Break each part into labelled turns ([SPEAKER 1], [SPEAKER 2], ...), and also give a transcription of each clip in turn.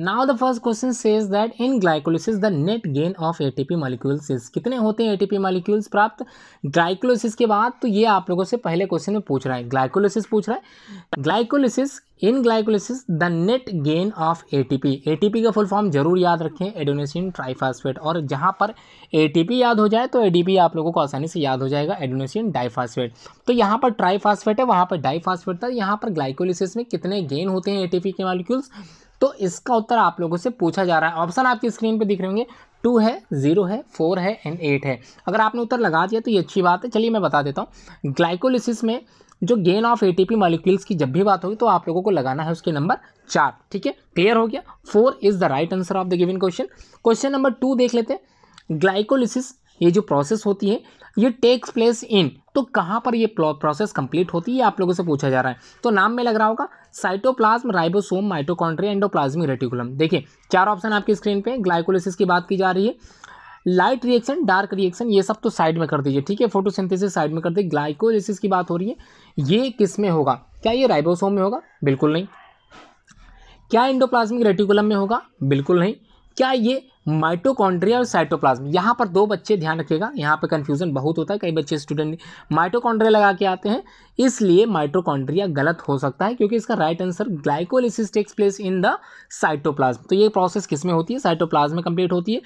[SPEAKER 1] now the first question says that in glycolysis the net gain of A P molecules is कितने होते हैं A T P molecules प्राप्त glycolysis के बाद तो ये आप लोगों से पहले क्वेश्चन में पूछ रहा है ग्लाइकोलिसिस पूछ रहा है glycolysis in glycolysis the net gain of A A T P T P का फुल फॉर्म जरूर याद रखें एडोनेसिन ट्राइफास्फेट और जहाँ पर ए टी पी याद हो जाए तो ए पी आप लोगों को आसानी से याद हो जाएगा एडोनेसिन डाइफास्फेट तो यहाँ पर ट्राइफास्फेट है वहाँ पर डाइफास्फेट था यहाँ पर ग्लाइकोलिसिस में कितने गेन होते हैं ए टी पी के मालिक्यूल्स तो इसका उत्तर आप लोगों से पूछा जा रहा है ऑप्शन आपकी स्क्रीन पर दिख रहे होंगे टू है ज़ीरो है फोर है एंड एट है अगर आपने उत्तर लगा दिया तो ये अच्छी बात है चलिए मैं बता देता हूँ ग्लाइकोलिसिस में जो गेन ऑफ एटीपी मॉलिक्यूल्स की जब भी बात होगी तो आप लोगों को लगाना है उसके नंबर चार ठीक है क्लियर हो गया four is the right answer of the given question question number two देख लेते हैं ग्लाइकोलिसिस ये जो प्रोसेस होती है ये टेक्स प्लेस इन तो कहाँ पर ये प्रोसेस कंप्लीट होती है आप लोगों से पूछा जा रहा है तो नाम में लग रहा होगा cytoplasm ribosome mitochondria endoplasmic reticulum देखिए चार ऑप्शन आपकी स्क्रीन पे ग्लाइकोलिसिस की बात की जा रही है लाइट रिएक्शन डार्क रिएक्शन ये सब तो साइड में कर दीजिए ठीक है फोटोसिंथेसिस साइड में कर दीजिए ग्लाइकोलिसिस की बात हो रही है ये किस में होगा क्या ये राइबोसोम में होगा बिल्कुल नहीं क्या एंडोप्लाज्मिक रेटिकुलम में होगा बिल्कुल नहीं क्या ये माइटोकॉन्ड्रिया और साइटोप्लाज्म यहाँ पर दो बच्चे ध्यान रखिएगा यहाँ पर कन्फ्यूजन बहुत होता है कई बच्चे स्टूडेंट माइटोकॉन्ड्रिया लगा के आते हैं इसलिए माइटोकॉन्ड्रिया गलत हो सकता है क्योंकि इसका right answer glycolysis takes place in the cytoplasm तो ये प्रोसेस किस में होती है साइटोप्लाज्म में कंप्लीट होती है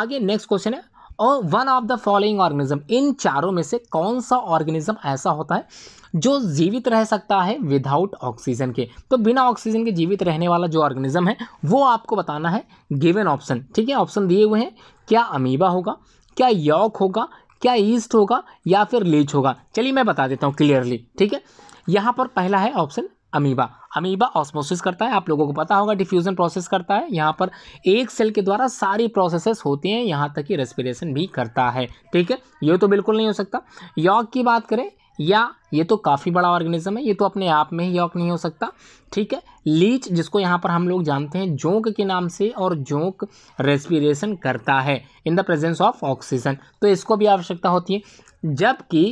[SPEAKER 1] आगे नेक्स्ट क्वेश्चन है और one of the following organism इन चारों में से कौन सा ऑर्गेनिज्म ऐसा होता है जो जीवित रह सकता है विदाउट ऑक्सीजन के तो बिना ऑक्सीजन के जीवित रहने वाला जो ऑर्गेनिज्म है वो आपको बताना है गिवन ऑप्शन ठीक है ऑप्शन दिए हुए हैं क्या अमीबा होगा क्या यॉक होगा क्या ईस्ट होगा या फिर लीच होगा चलिए मैं बता देता हूँ क्लियरली ठीक है यहाँ पर पहला है ऑप्शन अमीबा अमीबा ऑस्मोसिस करता है आप लोगों को पता होगा डिफ्यूज़न प्रोसेस करता है यहाँ पर एक सेल के द्वारा सारी प्रोसेसेस होते हैं यहाँ तक कि रेस्पिरेशन भी करता है ठीक है ये तो बिल्कुल नहीं हो सकता यॉक की बात करें या ये तो काफ़ी बड़ा ऑर्गेनिज्म है ये तो अपने आप में ही यॉक नहीं हो सकता ठीक है लीच जिसको यहाँ पर हम लोग जानते हैं जोंक के नाम से और जोंक रेस्पिरेशन करता है in the presence of oxygen तो इसको भी आवश्यकता होती है जबकि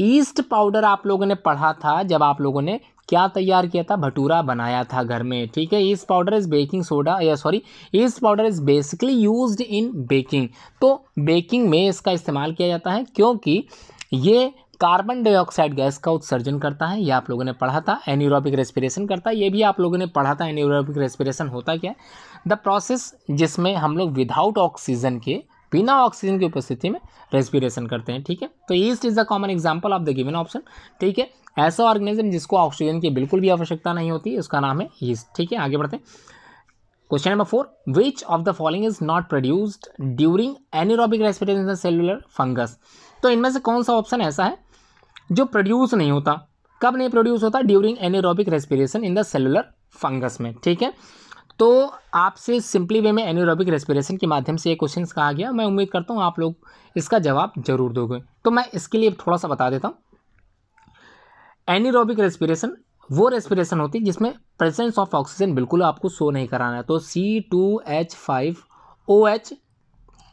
[SPEAKER 1] ईस्ट पाउडर आप लोगों ने पढ़ा था जब आप लोगों ने क्या तैयार किया था भटूरा बनाया था घर में ठीक है इस पाउडर इज़ बेकिंग सोडा या sorry yeast powder is basically use in baking तो बेकिंग में इसका इस्तेमाल किया जाता है क्योंकि ये कार्बन डाइऑक्साइड गैस का उत्सर्जन करता है ये आप लोगों ने पढ़ा था एन्यूरोबिक रेस्पिरेशन करता है ये भी आप लोगों ने पढ़ा था एन्यूरोबिक रेस्पिरेशन होता क्या है द प्रोसेस जिसमें हम लोग विदाउट ऑक्सीजन के बिना ऑक्सीजन की उपस्थिति में रेस्पिरेशन करते हैं ठीक है तो yeast is the common example of the given option ठीक है ऐसा ऑर्गेनिज्म जिसको ऑक्सीजन की बिल्कुल भी आवश्यकता नहीं होती उसका नाम है ईस्ट ठीक है आगे बढ़ते हैं question number four which of the following is not produced during anaerobic respiration cellular fungus तो इनमें से कौन सा ऑप्शन ऐसा है जो प्रोड्यूस नहीं होता कब नहीं प्रोड्यूस होता during anaerobic respiration in the cellular fungus में ठीक है तो आपसे सिंपली वे में एनोरोबिक रेस्पिरेशन के माध्यम से ये क्वेश्चन कहा गया मैं उम्मीद करता हूँ आप लोग इसका जवाब जरूर दोगे तो मैं इसके लिए थोड़ा सा बता देता हूँ एनिरोबिक रेस्पिरेशन वो रेस्पिरेशन होती है जिसमें प्रेजेंस ऑफ ऑक्सीजन बिल्कुल आपको शो नहीं कराना है तो C two H five O H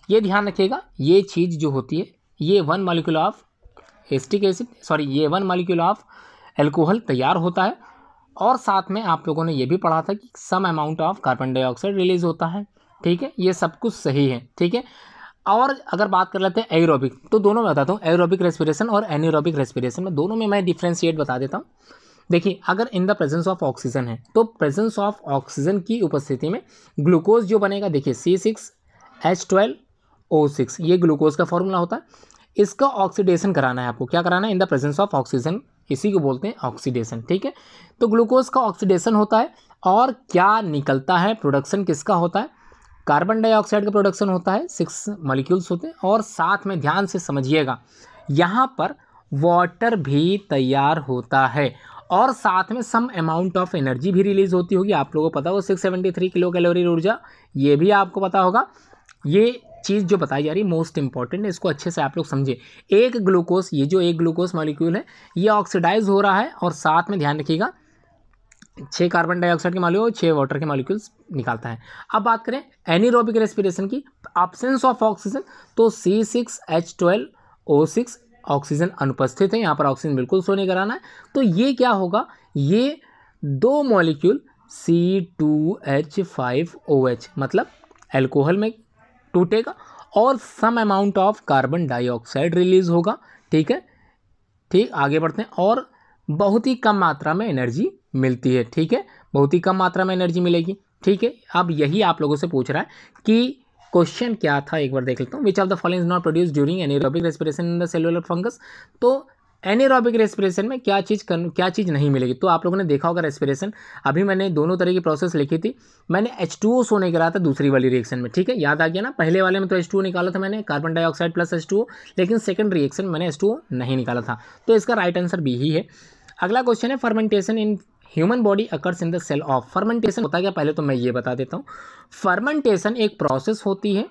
[SPEAKER 1] ये ध्यान रखिएगा ये चीज़ जो होती है ये one molecule of acetic acid sorry ये वन मालिक्यूल ऑफ एल्कोहल तैयार होता है और साथ में आप लोगों ने यह भी पढ़ा था कि some amount of carbon dioxide release होता है ठीक है ये सब कुछ सही है ठीक है और अगर बात कर लेते हैं एरोबिक तो दोनों में बताता हूँ एरोबिक रेस्पिरेशन और एनोरोबिक रेस्पिरेशन में दोनों में मैं डिफ्रेंशिएट बता देता हूँ देखिए अगर in the presence of oxygen है तो प्रेजेंस ऑफ ऑक्सीजन की उपस्थिति में ग्लूकोज जो बनेगा देखिए C six H twelve O six ये ग्लूकोज का फॉर्मूला होता है इसका ऑक्सीडेशन कराना है आपको क्या कराना है in the presence of oxygen इसी को बोलते हैं ऑक्सीडेशन ठीक है तो ग्लूकोज का ऑक्सीडेशन होता है और क्या निकलता है प्रोडक्शन किसका होता है कार्बन डाइऑक्साइड का प्रोडक्शन होता है सिक्स मॉलिक्यूल्स होते हैं और साथ में ध्यान से समझिएगा यहाँ पर वाटर भी तैयार होता है और साथ में सम अमाउंट ऑफ एनर्जी भी रिलीज होती होगी आप लोगों को पता होगा six seventy three kilocalorie ऊर्जा ये भी आपको पता होगा ये चीज़ जो बताई जा रही है मोस्ट इंपॉर्टेंट है इसको अच्छे से आप लोग समझें एक ग्लूकोज ये जो एक ग्लूकोज मॉलिक्यूल है ये ऑक्सीडाइज हो रहा है और साथ में ध्यान रखिएगा छः कार्बन डाइऑक्साइड के मालिक्यूल छः वाटर के मालिक्यूल्स निकालता है अब बात करें एनीरोबिक रेस्पिरेशन की अब्सेंस ऑफ ऑक्सीजन तो C six H twelve O six oxygen अनुपस्थित है यहाँ पर ऑक्सीजन बिल्कुल सो नहीं कराना है तो ये क्या होगा ये दो molecule C two H five O H मतलब एल्कोहल में टूटेगा और some amount of carbon dioxide release होगा ठीक है ठीक आगे बढ़ते हैं और बहुत ही कम मात्रा में एनर्जी मिलती है ठीक है बहुत ही कम मात्रा में एनर्जी मिलेगी ठीक है अब यही आप लोगों से पूछ रहा है कि क्वेश्चन क्या था एक बार देख लेता हूँ which of the follow is not produce during any respiration in the cellular fungus तो एनेरोबिक रेस्पिरेशन में क्या चीज़ कर, क्या चीज़ नहीं मिलेगी तो आप लोगों ने देखा होगा रेस्पिरेशन अभी मैंने दोनों तरह की प्रोसेस लिखी थी मैंने एच टू ओ सोने करा था दूसरी वाली रिएक्शन में ठीक है याद आ गया ना पहले वाले में तो एच टू निकाला था मैंने carbon dioxide plus H two लेकिन सेकेंड रिएक्शन मैंने एच टू नहीं निकाला था तो इसका राइट आंसर बी ही है अगला क्वेश्चन है fermentation in human body occurs in the cell of fermentation होता है क्या पहले तो मैं ये बता देता हूँ फर्मेंटेशन एक प्रोसेस होती है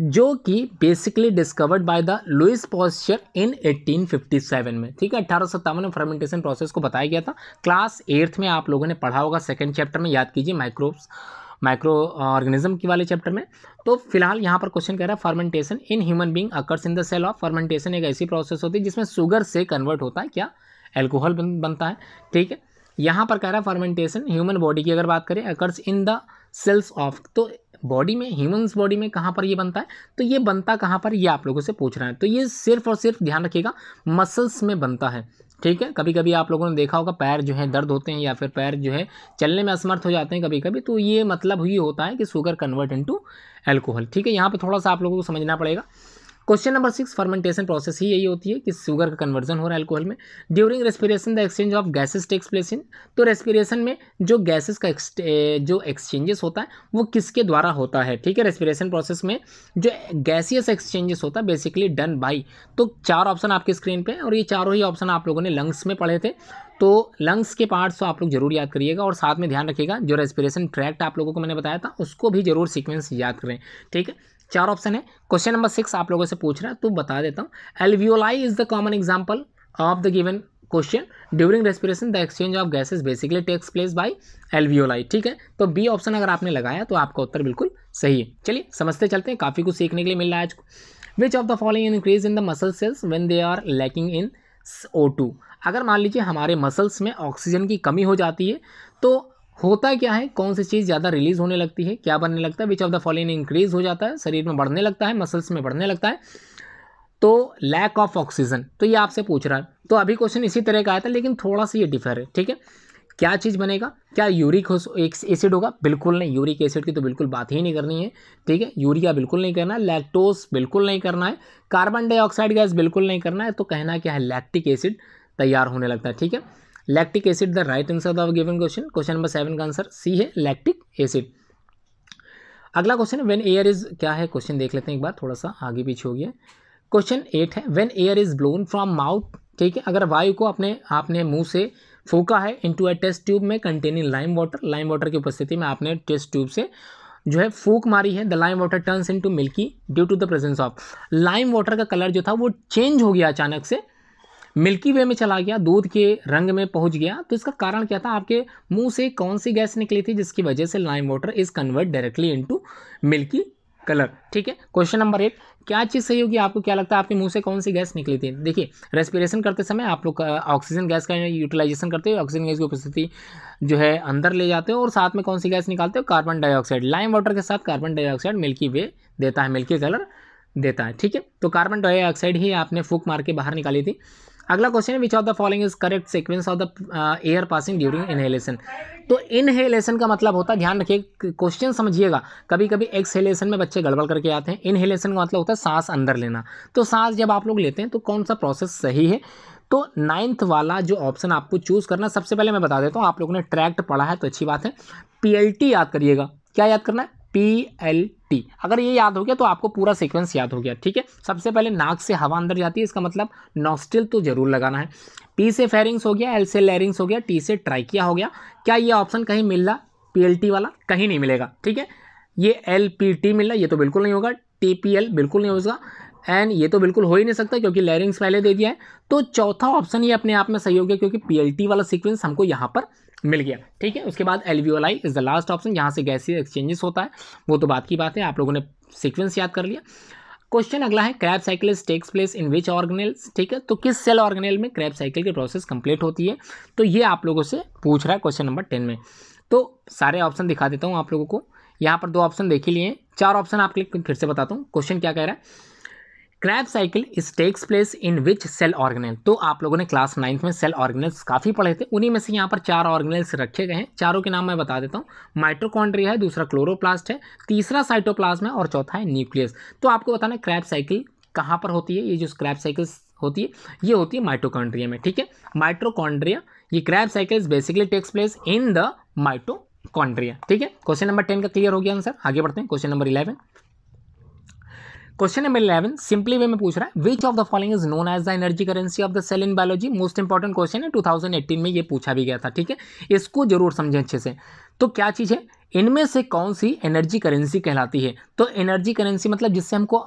[SPEAKER 1] जो कि basically discovered by the Louis Pasteur in 1857 में ठीक है अठारह में फर्मेंटेशन प्रोसेस को बताया गया था क्लास एट्थ में आप लोगों ने पढ़ा होगा सेकेंड चैप्टर में याद कीजिए माइक्रोब्स माइक्रो ऑर्गेनिज्म के वाले चैप्टर में तो फिलहाल यहाँ पर क्वेश्चन कह रहा है fermentation in human being occurs in the cell of fermentation एक ऐसी प्रोसेस होती है जिसमें शुगर से कन्वर्ट होता है क्या एल्कोहल बन, बनता है ठीक है यहाँ पर कह रहा है फर्मेंटेशन ह्यूमन बॉडी की अगर बात करें occurs in the cells of तो बॉडी में ह्यूमन्स बॉडी में कहाँ पर ये बनता है तो ये बनता कहाँ पर ये आप लोगों से पूछ रहा है तो ये सिर्फ और सिर्फ ध्यान रखिएगा मसल्स में बनता है ठीक है कभी कभी आप लोगों ने देखा होगा पैर जो है दर्द होते हैं या फिर पैर जो है चलने में असमर्थ हो जाते हैं कभी कभी तो ये मतलब ही होता है कि शुगर कन्वर्ट इंटू एल्कोहल ठीक है यहाँ पर थोड़ा सा आप लोगों को समझना पड़ेगा question number six fermentation process ही यही होती है कि शुगर का कन्वर्जन हो रहा है अल्कोहल में during respiration the exchange of gases takes place in तो रेस्पिरेशन में जो गैसेस का जो एक्सचेंजेस होता है वो किसके द्वारा होता है ठीक है रेस्पिरेशन प्रोसेस में जो गैसियस एक्सचेंजेस होता है बेसिकली डन बाई तो चार ऑप्शन आपके स्क्रीन पर और ये चारों ही ऑप्शन आप लोगों ने लंग्स में पढ़े थे तो लंग्स के पार्ट्स तो आप लोग जरूर याद करिएगा और साथ में ध्यान रखिएगा जो रेस्पिरेशन ट्रैक्ट आप लोगों को मैंने बताया था उसको भी जरूर सीक्वेंस याद करें ठीक है चार ऑप्शन है क्वेश्चन नंबर सिक्स आप लोगों से पूछ रहा है तो बता देता हूँ alveoli is the common example of the given question during respiration the exchange of gases basically takes place by alveoli ठीक है तो बी ऑप्शन अगर आपने लगाया तो आपका उत्तर बिल्कुल सही है चलिए समझते चलते हैं काफ़ी कुछ सीखने के लिए मिल रहा है आज which of the following increase in the muscle cells when they are lacking in O two अगर मान लीजिए हमारे मसल्स में ऑक्सीजन की कमी हो जाती है तो होता क्या है कौन सी चीज़ ज़्यादा रिलीज होने लगती है क्या बनने लगता है which of the following increase हो जाता है शरीर में बढ़ने लगता है मसल्स में बढ़ने लगता है तो लैक ऑफ ऑक्सीजन तो ये आपसे पूछ रहा है तो अभी क्वेश्चन इसी तरह का आया था लेकिन थोड़ा सा ये डिफर है ठीक है क्या चीज़ बनेगा क्या यूरिक एसिड होगा बिल्कुल नहीं यूरिक एसिड की तो बिल्कुल बात ही नहीं करनी है ठीक है यूरिया बिल्कुल नहीं करना है लैक्टोस बिल्कुल नहीं करना है कार्बन डाइऑक्साइड गैस बिल्कुल नहीं करना है तो कहना क्या है लैक्टिक एसिड तैयार होने लगता है ठीक है lactic acid the right answer of given question question number seven का आंसर सी है लैक्टिक एसिड अगला क्वेश्चन वेन एयर इज क्या है क्वेश्चन देख लेते हैं एक बार थोड़ा सा आगे पीछे हो गया क्वेश्चन एट है when air is blown from mouth ठीक है अगर वायु को अपने आपने मुंह से फूका है इनटू अ टेस्ट ट्यूब में containing lime water lime water की उपस्थिति में आपने टेस्ट ट्यूब से जो है फूक मारी है the lime water turns into milky due to the presence of lime water का कलर जो था वो चेंज हो गया अचानक से मिल्की वे में चला गया दूध के रंग में पहुंच गया तो इसका कारण क्या था आपके मुंह से कौन सी गैस निकली थी जिसकी वजह से lime water is convert directly into milky colour ठीक है क्वेश्चन नंबर एट क्या चीज़ सही होगी आपको क्या लगता है आपके मुंह से कौन सी गैस निकली थी देखिए रेस्पिरेशन करते समय आप लोग ऑक्सीजन गैस का यूटिलाइजेशन करते हो ऑक्सीजन गैस की उपस्थिति जो है अंदर ले जाते हो और साथ में कौन सी गैस निकालते हो कार्बन डाइऑक्साइड लाइम वाटर के साथ कार्बन डाइऑक्साइड मिल्की वे देता है मिल्की कलर देता है ठीक है तो कार्बन डाइऑक्साइड ही आपने फूक मार के बाहर निकाली थी अगला क्वेश्चन है which of the following is correct sequence of the air passing during inhalation तो इनहेलेशन का मतलब होता है ध्यान रखिए क्वेश्चन समझिएगा कभी कभी एक्सहेलेशन में बच्चे गड़बड़ करके आते हैं इनहेलेशन का मतलब होता है सांस अंदर लेना तो सांस जब आप लोग लेते हैं तो कौन सा प्रोसेस सही है तो नाइन्थ वाला जो ऑप्शन आपको चूज़ करना सबसे पहले मैं बता देता हूँ आप लोगों ने ट्रैक्ट पढ़ा है तो अच्छी बात है पी याद करिएगा क्या याद करना है पी एल टी अगर ये याद हो गया तो आपको पूरा सीक्वेंस याद हो गया ठीक है सबसे पहले नाक से हवा अंदर जाती है इसका मतलब नॉस्टिल तो जरूर लगाना है पी से फेरिंग्स हो गया एल से लेरिंग्स हो गया टी से ट्राइकिया हो गया क्या ये ऑप्शन कहीं मिल रहा पी वाला कहीं नहीं मिलेगा ठीक है ये एल पी टी मिल रहा ये तो बिल्कुल नहीं होगा टी पी एल बिल्कुल नहीं होगा एन ये तो बिल्कुल हो ही नहीं सकता क्योंकि लेरिंग्स पहले दे दिया है तो चौथा ऑप्शन ये अपने आप में सही हो गया क्योंकि पी एल टी वाला सीक्वेंस हमको यहाँ पर मिल गया ठीक है उसके बाद alveoli is the last option यहाँ से गैसी एक्सचेंजेस होता है वो तो बात की बात है आप लोगों ने सीक्वेंस याद कर लिया क्वेश्चन अगला है Krebs cycle takes place in which organelles ठीक है तो किस सेल ऑर्गेनेल में क्रैप साइकिल की प्रोसेस कंप्लीट होती है तो ये आप लोगों से पूछ रहा है क्वेश्चन नंबर टेन में तो सारे ऑप्शन दिखा देता हूँ आप लोगों को यहाँ पर दो ऑप्शन देख ही लिए चार ऑप्शन आप क्लिक फिर से बताता हूँ क्वेश्चन क्या कह रहा है Krebs cycle is takes place in which cell organelle तो आप लोगों ने क्लास नाइन्थ में सेल ऑर्गेनल्स काफ़ी पढ़े थे उन्हीं में से यहाँ पर चार ऑर्गेनल्स रखे गए हैं चारों के नाम मैं बता देता हूँ माइट्रोकॉन्ड्रिया है दूसरा क्लोरोप्लास्ट है तीसरा साइटोप्लाज्म है और चौथा है न्यूक्लियस तो आपको बताना है क्रैप साइकिल कहाँ पर होती है ये जो क्रैप साइकिल्स होती है ये होती है माइट्रोकॉन्ड्रिया में ठीक है माइट्रोकॉन्ड्रिया ये Krebs cycles basically takes place in the mitochondria ठीक है क्वेश्चन नंबर टेन का क्लियर हो गया आंसर आगे बढ़ते हैं question number eleven question number eleven simply way में पूछ रहा है which of the following is known as the energy currency of the cell in biology most important question है 2018 में ये पूछा भी गया था ठीक है इसको जरूर समझें अच्छे से तो क्या चीज़ है इनमें से कौन सी एनर्जी करेंसी कहलाती है तो एनर्जी करेंसी मतलब जिससे हमको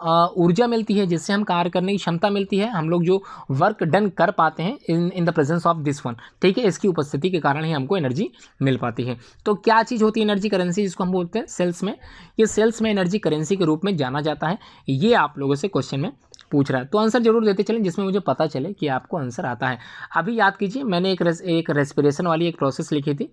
[SPEAKER 1] ऊर्जा मिलती है जिससे हम कार्य करने की क्षमता मिलती है हम लोग जो वर्क डन कर पाते हैं in in the presence of this one ठीक है इसकी उपस्थिति के कारण ही हमको एनर्जी मिल पाती है तो क्या चीज़ होती है एनर्जी करेंसी जिसको हम बोलते हैं सेल्स में ये सेल्स में एनर्जी करेंसी के रूप में जाना जाता है ये आप लोगों से क्वेश्चन में पूछ रहा है तो आंसर जरूर देते चलें जिसमें मुझे पता चले कि आपको आंसर आता है अभी याद कीजिए मैंने एक रेस, एक रेस्पिरेशन वाली एक प्रोसेस लिखी थी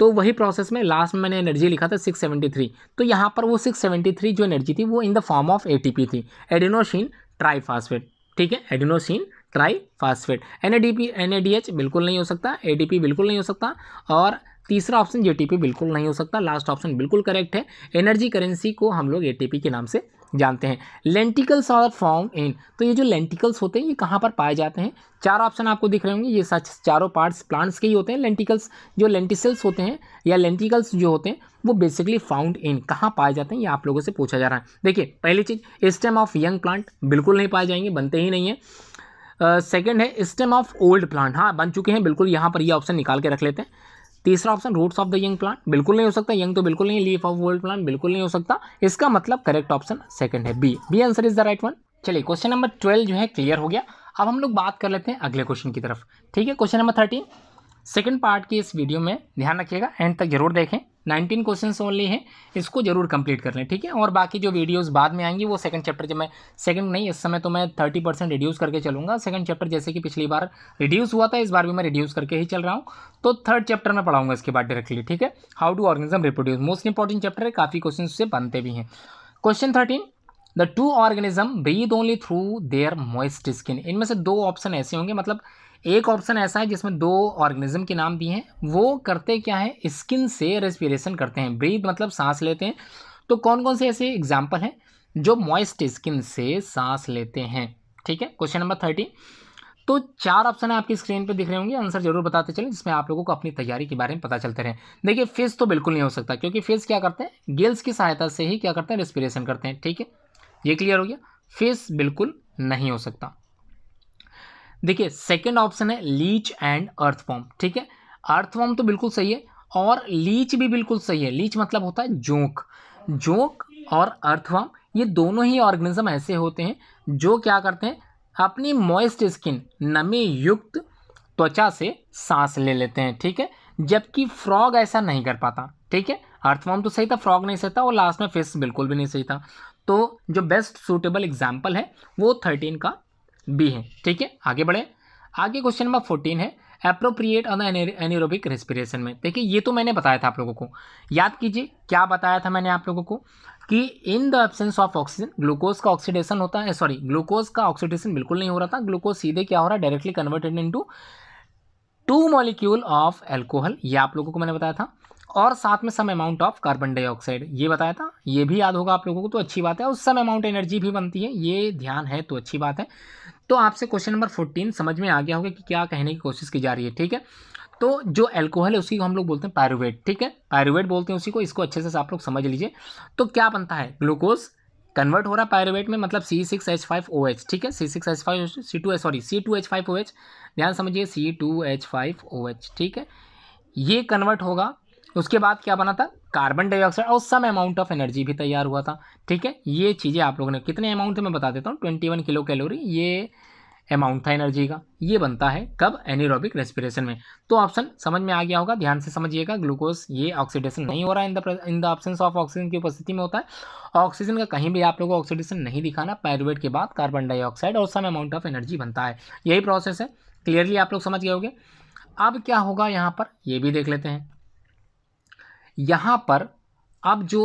[SPEAKER 1] तो वही प्रोसेस में लास्ट में मैंने एनर्जी लिखा था 673 तो यहाँ पर वो 673 जो एनर्जी थी वो in the form of ATP थी एडिनोसिन ट्राईफास्फेट ठीक है एडिनोशीन ट्राई फास्फेट एन एनएडीएच बिल्कुल नहीं हो सकता एडीपी बिल्कुल नहीं हो सकता और तीसरा ऑप्शन जेटीपी बिल्कुल नहीं हो सकता लास्ट ऑप्शन बिल्कुल करेक्ट है एनर्जी करेंसी को हम लोग एटीपी के नाम से जानते हैं लेंटिकल्स आर फॉर्म इन तो ये जो लेंटिकल्स होते हैं ये कहाँ पर पाए जाते हैं चार ऑप्शन आपको दिख रहे होंगे ये सच चारों पार्ट्स प्लांट्स के ही होते हैं लेंटिकल्स जो लेंटिसल्स होते हैं या लेंटिकल्स जो होते हैं वो बेसिकली फाउंड इन कहाँ पाए जाते हैं ये आप लोगों से पूछा जा रहा है देखिए पहली चीज़ स्टेम ऑफ यंग प्लांट बिल्कुल नहीं पाए जाएंगे बनते ही नहीं है सेकेंड uh, है स्टेम ऑफ ओल्ड प्लांट हाँ बन चुके हैं बिल्कुल यहाँ पर ये यह ऑप्शन निकाल के रख लेते हैं तीसरा option roots of the young plant बिल्कुल नहीं हो सकता यंग तो बिल्कुल नहीं लीफ ऑफ वर्ल्ड प्लांट बिल्कुल नहीं हो सकता इसका मतलब करेक्ट ऑप्शन सेकंड है B B answer is the right one चलिए क्वेश्चन नंबर ट्वेल्व जो है क्लियर हो गया अब हम लोग बात कर लेते हैं अगले क्वेश्चन की तरफ ठीक है question number thirteen second part की इस वीडियो में ध्यान रखिएगा एंड तक जरूर देखें नाइनटीन क्वेश्चन ओनली हैं इसको जरूर कंप्लीट कर लें ठीक है और बाकी जो वीडियोस बाद में आएंगी वो सेकंड चैप्टर जब मैं सेकंड नहीं इस समय तो मैं थर्टी परसेंट रिड्यूस करके चलूँगा सेकंड चैप्टर जैसे कि पिछली बार रिड्यूस हुआ था इस बार भी मैं रिड्यूस करके ही चल रहा हूँ तो थर्ड चैप्टर में पढ़ाऊंगा इसके बाद डायरेक्टली ठीक है how to organism reproduce most important chapter है काफ़ी क्वेश्चन से बनते भी हैं question thirteen the two organism breathe only through their moist skin इनमें से दो ऑप्शन ऐसे होंगे मतलब एक ऑप्शन ऐसा है जिसमें दो ऑर्गेनिज्म के नाम दिए हैं वो करते क्या है स्किन से रेस्पिरेशन करते हैं ब्रीथ मतलब सांस लेते हैं तो कौन कौन से ऐसे एग्जाम्पल हैं जो मॉइस्ट स्किन से सांस लेते हैं ठीक है क्वेश्चन नंबर थर्टी तो चार ऑप्शन है आपकी स्क्रीन पर दिख रहे होंगे आंसर जरूर बताते चलें जिसमें आप लोगों को अपनी तैयारी के बारे में पता चलते रहें देखिए फेस तो बिल्कुल नहीं हो सकता क्योंकि फेस क्या करते हैं गिल्स की सहायता से ही क्या करते हैं रेस्पिरेशन करते हैं ठीक है ये क्लियर हो गया फेस बिल्कुल नहीं हो सकता देखिए सेकेंड ऑप्शन है लीच एंड अर्थफॉर्म ठीक है अर्थफॉर्म तो बिल्कुल सही है और लीच भी बिल्कुल सही है लीच मतलब होता है जोंक जोंक और अर्थवॉम ये दोनों ही ऑर्गेनिज्म ऐसे होते हैं जो क्या करते हैं अपनी मॉइस्ट स्किन नमी युक्त त्वचा से सांस ले लेते हैं ठीक है जबकि फ्रॉग ऐसा नहीं कर पाता ठीक है अर्थवॉम तो सही था फ्रॉग नहीं सही था और लास्ट में फिश बिल्कुल भी नहीं सही था तो जो बेस्ट सूटेबल एग्जाम्पल है वो थर्टीन का बी है ठीक है आगे बढ़े आगे क्वेश्चन नंबर फोर्टीन है अप्रोप्रिएट ऑन एनिरोबिक रेस्पिरेशन में देखिए ये तो मैंने बताया था आप लोगों को याद कीजिए क्या बताया था मैंने आप लोगों को कि in the absence of oxygen glucose का ऑक्सीडेशन होता है सॉरी ग्लूकोज का ऑक्सीडेशन बिल्कुल नहीं हो रहा था ग्लूकोज सीधे क्या हो रहा है directly converted into two molecule of alcohol ये आप लोगों को मैंने बताया था और साथ में some amount of carbon dioxide ये बताया था ये भी याद होगा आप लोगों को तो अच्छी बात है और सम अमाउंट एनर्जी भी बनती है ये ध्यान है तो अच्छी बात है तो आपसे क्वेश्चन नंबर फोर्टीन समझ में आ गया होगा कि क्या कहने की कोशिश की जा रही है ठीक है तो जो एल्कोहल है उसी को हम लोग बोलते हैं पैरुवेट ठीक है पैरुवेट बोलते हैं उसी को इसको अच्छे से आप लोग समझ लीजिए तो क्या बनता है ग्लूकोज कन्वर्ट हो रहा है पायरेवेट में मतलब C six H five O H ठीक है C six H five C two H sorry C two H five O H ध्यान समझिए C two H five O H ठीक है ये कन्वर्ट होगा उसके बाद क्या बना था कार्बन डाइऑक्साइड और सम अमाउंट ऑफ एनर्जी भी तैयार हुआ था ठीक है ये चीज़ें आप लोगों ने कितने अमाउंट में बता देता हूँ ट्वेंटी वन किलो कैलोरी ये अमाउंट था एनर्जी का ये बनता है कब एनिरोबिक रेस्पिरेशन में तो ऑप्शन समझ में आ गया होगा ध्यान से समझिएगा ग्लूकोज ये ऑक्सीडेशन नहीं हो रहा है in the in the option of oxygen की उपस्थिति में होता है ऑक्सीजन का कहीं भी आप लोगों को ऑक्सीडेशन नहीं दिखाना पायरुवेट के बाद कार्बन डाइऑक्साइड और सम अमाउंट ऑफ एनर्जी बनता है यही प्रोसेस है क्लियरली आप लोग समझ गए होंगे अब क्या होगा यहाँ पर ये भी देख लेते हैं यहाँ पर अब जो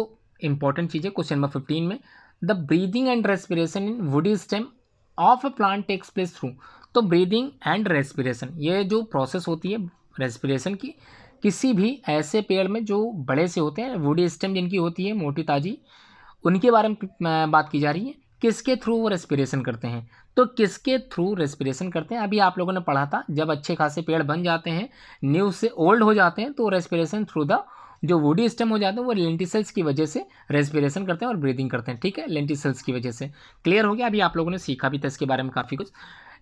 [SPEAKER 1] इम्पोर्टेंट चीज़ है क्वेश्चन नंबर फिफ्टीन में the breathing and respiration in woody stem of a plant takes place through तो ब्रीदिंग एंड रेस्पिरेशन ये जो प्रोसेस होती है रेस्पिरेशन की किसी भी ऐसे पेड़ में जो बड़े से होते हैं वुडी स्टेम जिनकी होती है मोटी ताजी उनके बारे में बात की जा रही है किसके थ्रू वो रेस्पिरेशन करते हैं तो किसके थ्रू रेस्पिरेशन करते हैं अभी आप लोगों ने पढ़ा था जब अच्छे खासे पेड़ बन जाते हैं न्यू से ओल्ड हो जाते हैं तो रेस्पिरेशन थ्रू द जो वुडी स्टेम हो जाते हैं वो लेंटिसल्स की वजह से रेस्पिरेशन करते हैं और ब्रीदिंग करते हैं ठीक है लेंटिसल्स की वजह से क्लियर हो गया अभी आप लोगों ने सीखा भी था इसके बारे में काफ़ी कुछ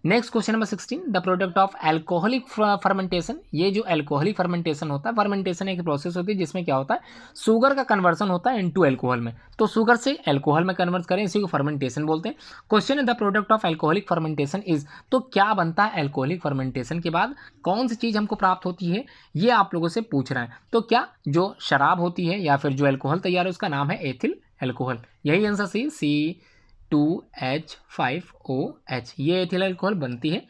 [SPEAKER 1] next question number sixteen the product of alcoholic fermentation ये जो एल्कोहलिक फर्मेंटेशन होता है फर्मेंटेशन एक प्रोसेस होती है जिसमें क्या होता है सुगर का कन्वर्सन होता है इनटू एल्कोहल में तो शुगर से एल्कोहल में कन्वर्ट करें इसी को फर्मेंटेशन बोलते हैं क्वेश्चन है the product of alcoholic fermentation is तो क्या बनता है एल्कोहलिक फर्मेंटेशन के बाद कौन सी चीज़ हमको प्राप्त होती है ये आप लोगों से पूछ रहे हैं तो क्या जो शराब होती है या फिर जो एल्कोहल तैयार है उसका नाम है एथिल एल्कोहल यही answer C C two H five O H ये एथिल अल्कोहल बनती है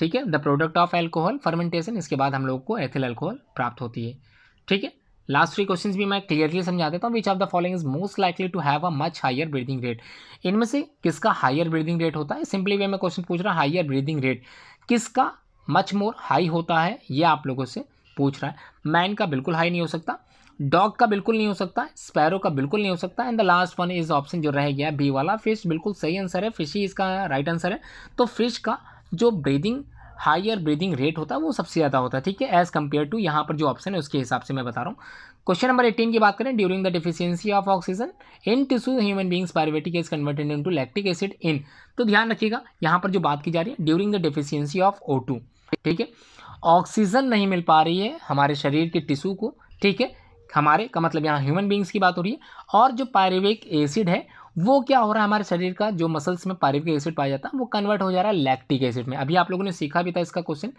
[SPEAKER 1] ठीक है the product of alcohol fermentation इसके बाद हम लोग को एथिल अल्कोहल प्राप्त होती है ठीक है लास्ट थ्री क्वेश्चंस भी मैं क्लियरली समझा देता हूँ which of the following is most likely to have a much higher breathing rate इनमें से किसका हायर ब्रीदिंग रेट होता है सिंपली वे मैं क्वेश्चन पूछ रहा हूँ हायर ब्रीदिंग रेट किसका मच मोर हाई होता है ये आप लोगों से पूछ रहा है मैन का बिल्कुल हाई नहीं हो सकता डॉग का बिल्कुल नहीं हो सकता स्पैरो का बिल्कुल नहीं हो सकता and the last one is option जो रह गया बी वाला फिश बिल्कुल सही आंसर है फिश ही इसका राइट आंसर है तो फिश का जो ब्रीदिंग हायर ब्रीदिंग रेट होता है वो सबसे ज़्यादा होता है ठीक है एज़ कम्पेयर टू यहाँ पर जो ऑप्शन है उसके हिसाब से मैं बता रहा हूँ क्वेश्चन नंबर एटीन की बात करें during the deficiency of oxygen in tissue human beings pyruvic is converted into lactic acid in तो ध्यान रखिएगा यहाँ पर जो बात की जा रही है during the deficiency of O ठीक है ऑक्सीजन नहीं मिल पा रही है हमारे शरीर के टिशू को ठीक है हमारे का मतलब यहाँ ह्यूमन बींग्स की बात हो रही है और जो पायरेविक एसिड है वो क्या हो रहा है हमारे शरीर का जो मसल्स में पायरेविक एसिड पाया जाता है वो कन्वर्ट हो जा रहा है लैक्टिक एसिड में अभी आप लोगों ने सीखा भी था इसका क्वेश्चन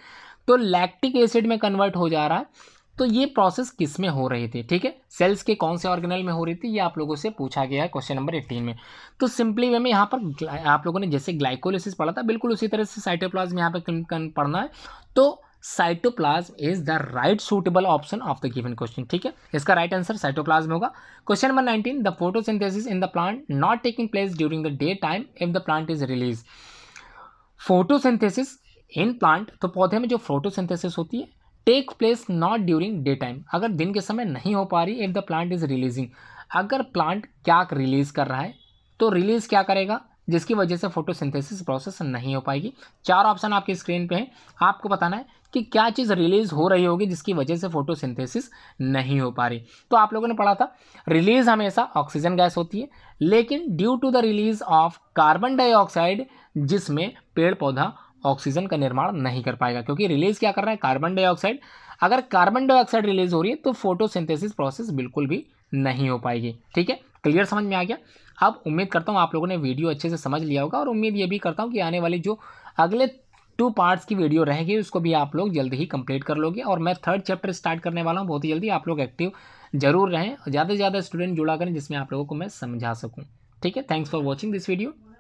[SPEAKER 1] तो लैक्टिक एसिड में कन्वर्ट हो जा रहा है तो ये प्रोसेस किस में हो रही थी ठीक है सेल्स के कौन से ऑर्गेनल में हो रही थी ये आप लोगों से पूछा गया है क्वेश्चन नंबर एट्टीन में तो सिंपली वे में यहाँ पर आप लोगों ने जैसे ग्लाइकोलिसिस पढ़ा था बिल्कुल उसी तरह से साइटोप्लाज्म यहाँ पर पढ़ना है तो cytoplasm is the right suitable option of the given question ठीक है इसका राइट आंसर साइटोप्लाज्म होगा question number nineteen the photosynthesis in the plant not taking place during the day time if the plant is release photosynthesis in plant तो पौधे में जो photosynthesis होती है take place not during day time अगर दिन के समय नहीं हो पा रही if the plant is releasing अगर प्लांट क्या रिलीज़ कर रहा है तो रिलीज़ क्या करेगा जिसकी वजह से फोटोसिंथेसिस प्रोसेस नहीं हो पाएगी चार ऑप्शन आपकी स्क्रीन पे हैं आपको बताना है कि क्या चीज़ रिलीज़ हो रही होगी जिसकी वजह से फोटोसिंथेसिस नहीं हो पा रही तो आप लोगों ने पढ़ा था रिलीज़ हमेशा ऑक्सीजन गैस होती है लेकिन due to the release of carbon dioxide जिसमें पेड़ पौधा ऑक्सीजन का निर्माण नहीं कर पाएगा क्योंकि रिलीज़ क्या कर रहा है कार्बन डाइऑक्साइड अगर कार्बन डाइऑक्साइड रिलीज़ हो रही है तो फोटोसिंथेसिस प्रोसेस बिल्कुल भी नहीं हो पाएगी ठीक है क्लियर समझ में आ गया अब उम्मीद करता हूँ आप लोगों ने वीडियो अच्छे से समझ लिया होगा और उम्मीद ये भी करता हूँ कि आने वाले जो अगले टू पार्ट्स की वीडियो रहेगी उसको भी आप लोग जल्द ही कंप्लीट कर लोगे और मैं थर्ड चैप्टर स्टार्ट करने वाला हूँ बहुत ही जल्दी आप लोग एक्टिव जरूर रहें ज़्यादा से ज़्यादा स्टूडेंट जुड़ा करें जिसमें आप लोगों को मैं समझा सकूँ ठीक है thanks for watching this video